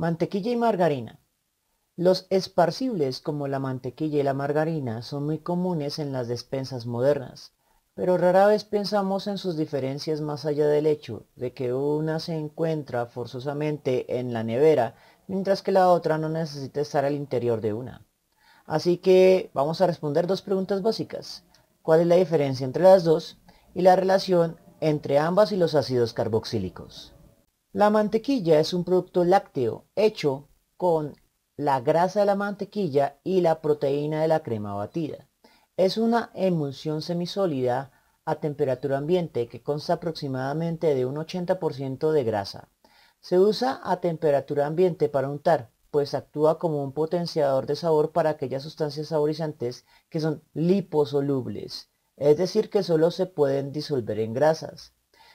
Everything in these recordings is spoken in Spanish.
Mantequilla y margarina. Los esparcibles como la mantequilla y la margarina son muy comunes en las despensas modernas, pero rara vez pensamos en sus diferencias más allá del hecho de que una se encuentra forzosamente en la nevera, mientras que la otra no necesita estar al interior de una. Así que vamos a responder dos preguntas básicas. ¿Cuál es la diferencia entre las dos? Y la relación entre ambas y los ácidos carboxílicos. La mantequilla es un producto lácteo hecho con la grasa de la mantequilla y la proteína de la crema batida. Es una emulsión semisólida a temperatura ambiente que consta aproximadamente de un 80% de grasa. Se usa a temperatura ambiente para untar, pues actúa como un potenciador de sabor para aquellas sustancias saborizantes que son liposolubles, es decir, que solo se pueden disolver en grasas.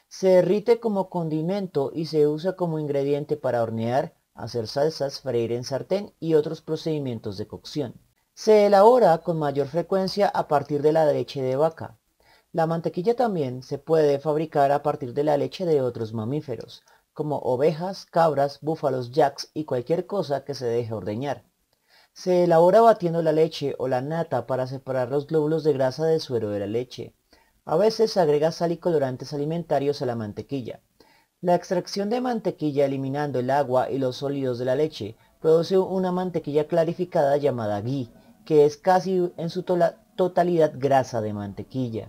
Se derrite como condimento y se usa como ingrediente para hornear, hacer salsas, freír en sartén y otros procedimientos de cocción. Se elabora con mayor frecuencia a partir de la leche de vaca. La mantequilla también se puede fabricar a partir de la leche de otros mamíferos, como ovejas, cabras, búfalos, jacks y cualquier cosa que se deje ordeñar. Se elabora batiendo la leche o la nata para separar los glóbulos de grasa del suero de la leche. A veces se agrega sal y colorantes alimentarios a la mantequilla. La extracción de mantequilla eliminando el agua y los sólidos de la leche produce una mantequilla clarificada llamada ghee, que es casi en su totalidad grasa de mantequilla.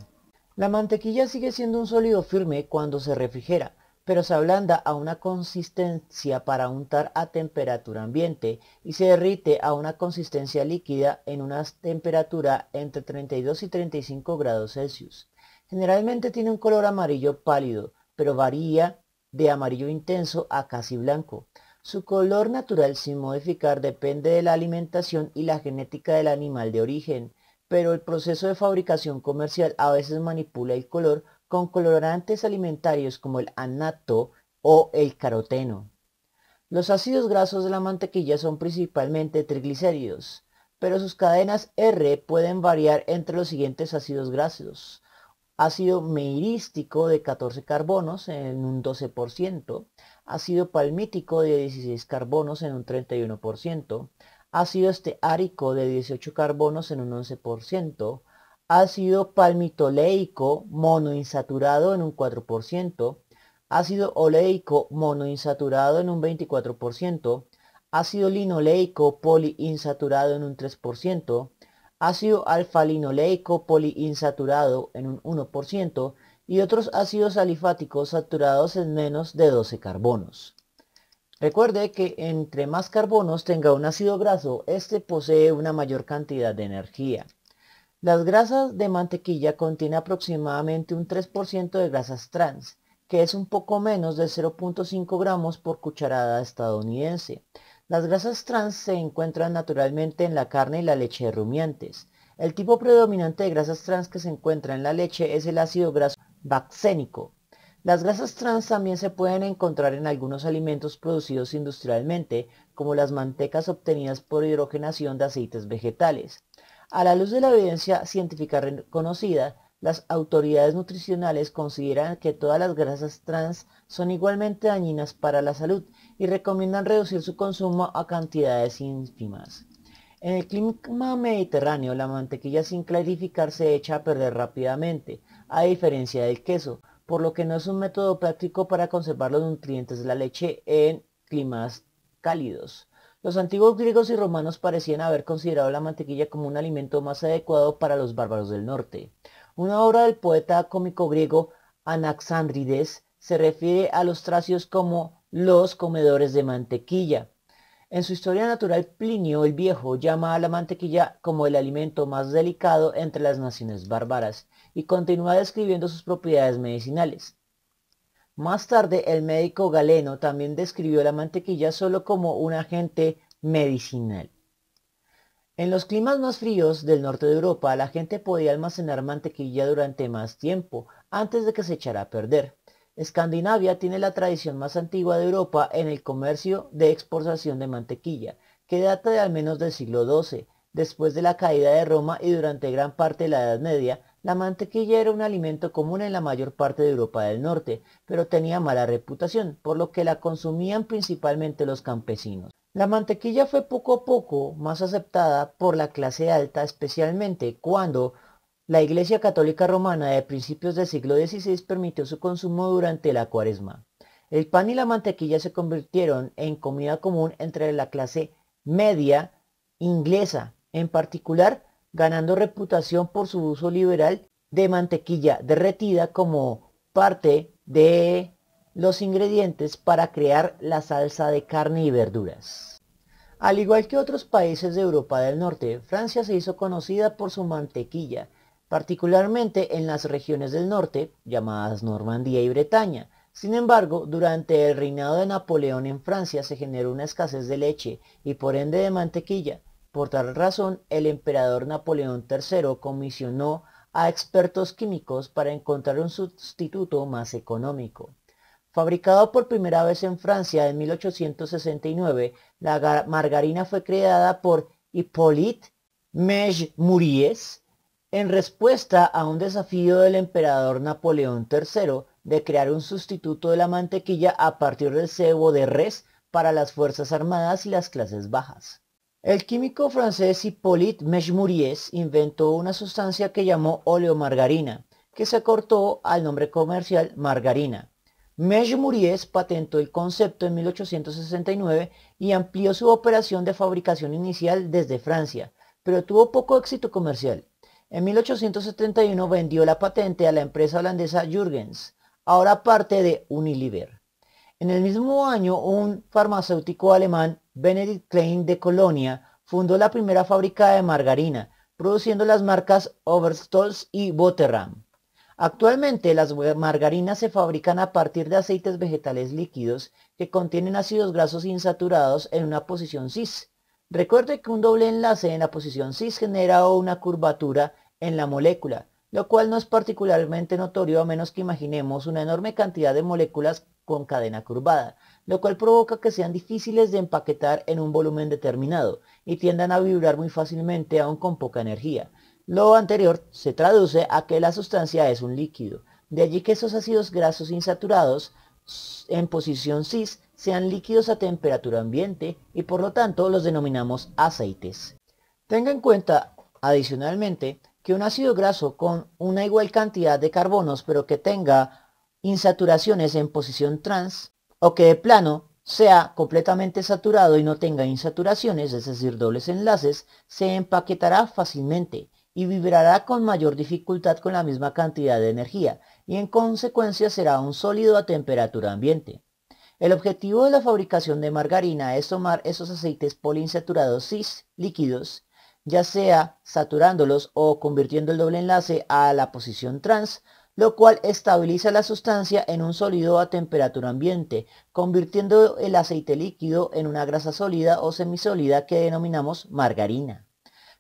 La mantequilla sigue siendo un sólido firme cuando se refrigera, pero se ablanda a una consistencia para untar a temperatura ambiente y se derrite a una consistencia líquida en una temperatura entre 32 y 35 grados Celsius. Generalmente tiene un color amarillo pálido, pero varía de amarillo intenso a casi blanco. Su color natural sin modificar depende de la alimentación y la genética del animal de origen, pero el proceso de fabricación comercial a veces manipula el color con colorantes alimentarios como el anato o el caroteno. Los ácidos grasos de la mantequilla son principalmente triglicéridos, pero sus cadenas R pueden variar entre los siguientes ácidos grasos ácido meirístico de 14 carbonos en un 12%, ácido palmítico de 16 carbonos en un 31%, ácido esteárico de 18 carbonos en un 11%, ácido palmitoleico monoinsaturado en un 4%, ácido oleico monoinsaturado en un 24%, ácido linoleico poliinsaturado en un 3%, ácido alfa poliinsaturado en un 1% y otros ácidos alifáticos saturados en menos de 12 carbonos. Recuerde que entre más carbonos tenga un ácido graso, este posee una mayor cantidad de energía. Las grasas de mantequilla contienen aproximadamente un 3% de grasas trans, que es un poco menos de 0.5 gramos por cucharada estadounidense. Las grasas trans se encuentran naturalmente en la carne y la leche de rumiantes. El tipo predominante de grasas trans que se encuentra en la leche es el ácido graso baxénico. Las grasas trans también se pueden encontrar en algunos alimentos producidos industrialmente, como las mantecas obtenidas por hidrogenación de aceites vegetales. A la luz de la evidencia científica reconocida, las autoridades nutricionales consideran que todas las grasas trans son igualmente dañinas para la salud y recomiendan reducir su consumo a cantidades ínfimas. En el clima mediterráneo, la mantequilla sin clarificar se echa a perder rápidamente, a diferencia del queso, por lo que no es un método práctico para conservar los nutrientes de la leche en climas cálidos. Los antiguos griegos y romanos parecían haber considerado la mantequilla como un alimento más adecuado para los bárbaros del norte. Una obra del poeta cómico griego Anaxandrides se refiere a los tracios como los comedores de mantequilla. En su historia natural, Plinio el Viejo llama a la mantequilla como el alimento más delicado entre las naciones bárbaras y continúa describiendo sus propiedades medicinales. Más tarde, el médico Galeno también describió la mantequilla solo como un agente medicinal. En los climas más fríos del norte de Europa, la gente podía almacenar mantequilla durante más tiempo antes de que se echara a perder. Escandinavia tiene la tradición más antigua de Europa en el comercio de exportación de mantequilla, que data de al menos del siglo XII. Después de la caída de Roma y durante gran parte de la Edad Media, la mantequilla era un alimento común en la mayor parte de Europa del Norte, pero tenía mala reputación, por lo que la consumían principalmente los campesinos. La mantequilla fue poco a poco más aceptada por la clase alta, especialmente cuando la Iglesia Católica Romana de principios del siglo XVI permitió su consumo durante la cuaresma. El pan y la mantequilla se convirtieron en comida común entre la clase media inglesa, en particular ganando reputación por su uso liberal de mantequilla derretida como parte de los ingredientes para crear la salsa de carne y verduras. Al igual que otros países de Europa del Norte, Francia se hizo conocida por su mantequilla, particularmente en las regiones del norte, llamadas Normandía y Bretaña. Sin embargo, durante el reinado de Napoleón en Francia se generó una escasez de leche y por ende de mantequilla. Por tal razón, el emperador Napoleón III comisionó a expertos químicos para encontrar un sustituto más económico. Fabricado por primera vez en Francia en 1869, la margarina fue creada por Hippolyte Meige-Muriez, en respuesta a un desafío del emperador Napoleón III de crear un sustituto de la mantequilla a partir del cebo de res para las Fuerzas Armadas y las clases bajas. El químico francés Hippolyte Mechmuriez inventó una sustancia que llamó oleomargarina, que se cortó al nombre comercial margarina. Mechmuriez patentó el concepto en 1869 y amplió su operación de fabricación inicial desde Francia, pero tuvo poco éxito comercial. En 1871 vendió la patente a la empresa holandesa Jürgens, ahora parte de Unilever. En el mismo año, un farmacéutico alemán, Benedict Klein de Colonia, fundó la primera fábrica de margarina, produciendo las marcas Overstolz y Boterham. Actualmente las margarinas se fabrican a partir de aceites vegetales líquidos que contienen ácidos grasos insaturados en una posición cis, Recuerde que un doble enlace en la posición cis genera una curvatura en la molécula, lo cual no es particularmente notorio a menos que imaginemos una enorme cantidad de moléculas con cadena curvada, lo cual provoca que sean difíciles de empaquetar en un volumen determinado y tiendan a vibrar muy fácilmente aún con poca energía. Lo anterior se traduce a que la sustancia es un líquido, de allí que esos ácidos grasos insaturados en posición cis sean líquidos a temperatura ambiente y por lo tanto los denominamos aceites. Tenga en cuenta, adicionalmente, que un ácido graso con una igual cantidad de carbonos pero que tenga insaturaciones en posición trans o que de plano sea completamente saturado y no tenga insaturaciones, es decir, dobles enlaces, se empaquetará fácilmente y vibrará con mayor dificultad con la misma cantidad de energía y en consecuencia será un sólido a temperatura ambiente. El objetivo de la fabricación de margarina es tomar esos aceites poliinsaturados cis líquidos, ya sea saturándolos o convirtiendo el doble enlace a la posición trans, lo cual estabiliza la sustancia en un sólido a temperatura ambiente, convirtiendo el aceite líquido en una grasa sólida o semisólida que denominamos margarina,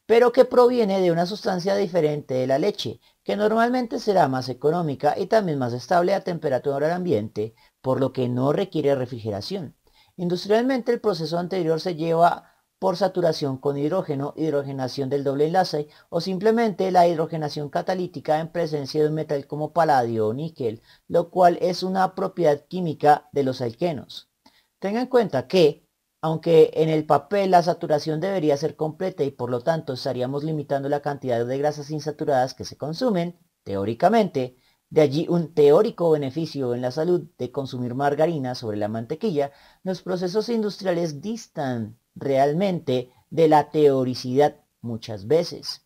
pero que proviene de una sustancia diferente de la leche, que normalmente será más económica y también más estable a temperatura ambiente, por lo que no requiere refrigeración. Industrialmente el proceso anterior se lleva por saturación con hidrógeno, hidrogenación del doble enlace o simplemente la hidrogenación catalítica en presencia de un metal como paladio o níquel, lo cual es una propiedad química de los alquenos. Tenga en cuenta que, aunque en el papel la saturación debería ser completa y por lo tanto estaríamos limitando la cantidad de grasas insaturadas que se consumen, teóricamente, de allí un teórico beneficio en la salud de consumir margarina sobre la mantequilla, los procesos industriales distan realmente de la teoricidad muchas veces.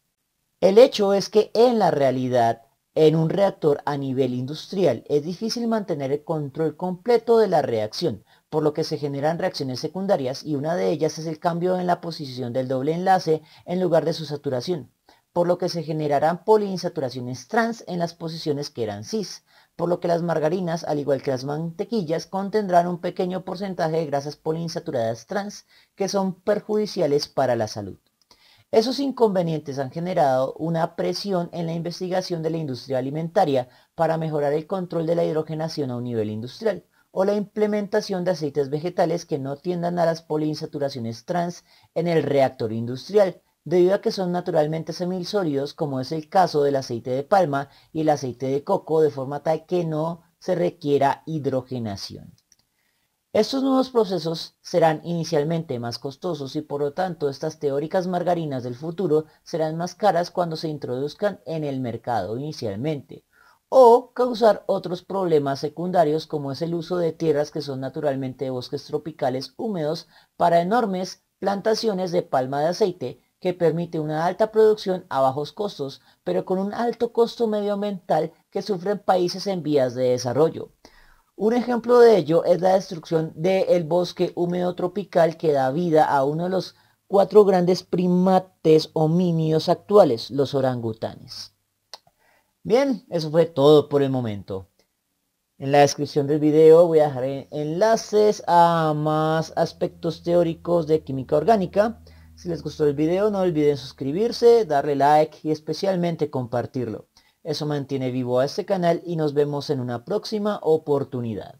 El hecho es que en la realidad, en un reactor a nivel industrial, es difícil mantener el control completo de la reacción, por lo que se generan reacciones secundarias y una de ellas es el cambio en la posición del doble enlace en lugar de su saturación por lo que se generarán poliinsaturaciones trans en las posiciones que eran cis, por lo que las margarinas, al igual que las mantequillas, contendrán un pequeño porcentaje de grasas poliinsaturadas trans que son perjudiciales para la salud. Esos inconvenientes han generado una presión en la investigación de la industria alimentaria para mejorar el control de la hidrogenación a un nivel industrial o la implementación de aceites vegetales que no tiendan a las poliinsaturaciones trans en el reactor industrial, debido a que son naturalmente semisólidos como es el caso del aceite de palma y el aceite de coco, de forma tal que no se requiera hidrogenación. Estos nuevos procesos serán inicialmente más costosos y por lo tanto estas teóricas margarinas del futuro serán más caras cuando se introduzcan en el mercado inicialmente o causar otros problemas secundarios como es el uso de tierras que son naturalmente bosques tropicales húmedos para enormes plantaciones de palma de aceite que permite una alta producción a bajos costos, pero con un alto costo medioambiental que sufren países en vías de desarrollo. Un ejemplo de ello es la destrucción del bosque húmedo tropical que da vida a uno de los cuatro grandes primates homínidos actuales, los orangutanes. Bien, eso fue todo por el momento. En la descripción del video voy a dejar enlaces a más aspectos teóricos de química orgánica si les gustó el video no olviden suscribirse, darle like y especialmente compartirlo. Eso mantiene vivo a este canal y nos vemos en una próxima oportunidad.